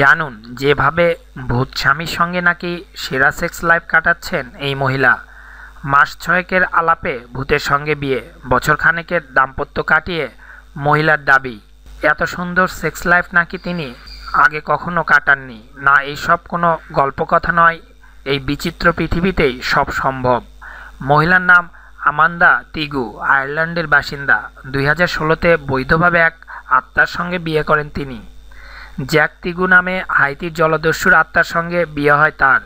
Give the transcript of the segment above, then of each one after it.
জানুন যেভাবে ভূত স্বামীর সঙ্গে নাকি সেরা সেক্স লাইফ কাটাচ্ছেন এই মহিলা মাস ছয়েকের আলাপে ভূতের সঙ্গে বিয়ে বছর খানেকের দাম্পত্য কাটিয়ে মহিলার দাবি এত সুন্দর সেক্স লাইফ নাকি তিনি আগে কখনো কাটাননি না এইসব কোনো গল্পকথা নয় এই বিচিত্র পৃথিবীতেই সব সম্ভব মহিলার নাম আমান্দা তিগু আয়ারল্যান্ডের বাসিন্দা দুই হাজার ষোলোতে বৈধভাবে এক আত্মার সঙ্গে বিয়ে করেন তিনি জ্যাকতিগু নামে হাইতির জলদস্যুর আত্মার সঙ্গে বিয়ে হয় তার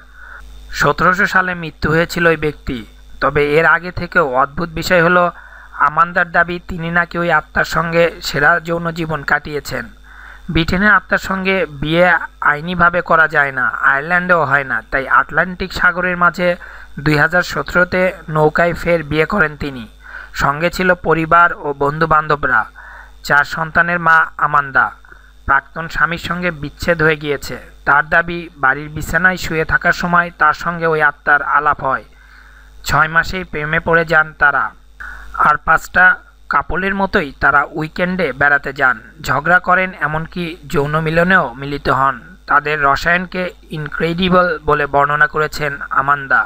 সতেরোশো সালে মৃত্যু হয়েছিল ওই ব্যক্তি তবে এর আগে থেকেও অদ্ভুত বিষয় হলো আমান্দার দাবি তিনি নাকি ওই আত্মার সঙ্গে সেরা যৌন জীবন কাটিয়েছেন ব্রিটেনের আত্মার সঙ্গে বিয়ে আইনিভাবে করা যায় না আয়ারল্যান্ডেও হয় না তাই আটলান্টিক সাগরের মাঝে দুই হাজার সতেরোতে নৌকায় ফের বিয়ে করেন তিনি সঙ্গে ছিল পরিবার ও বন্ধুবান্ধবরা চার সন্তানের মা আমান্দা প্রাক্তন স্বামীর সঙ্গে বিচ্ছেদ হয়ে গিয়েছে তার দাবি বাড়ির বিছানায় শুয়ে থাকার সময় তার সঙ্গে ওই আত্মার আলাপ হয় ছয় মাসেই প্রেমে পড়ে যান তারা আর পাঁচটা কাপলের মতোই তারা উইকেন্ডে বেড়াতে যান ঝগড়া করেন এমনকি যৌন মিলনেও মিলিত হন তাদের রসায়নকে ইনক্রেডিবল বলে বর্ণনা করেছেন আমান্দা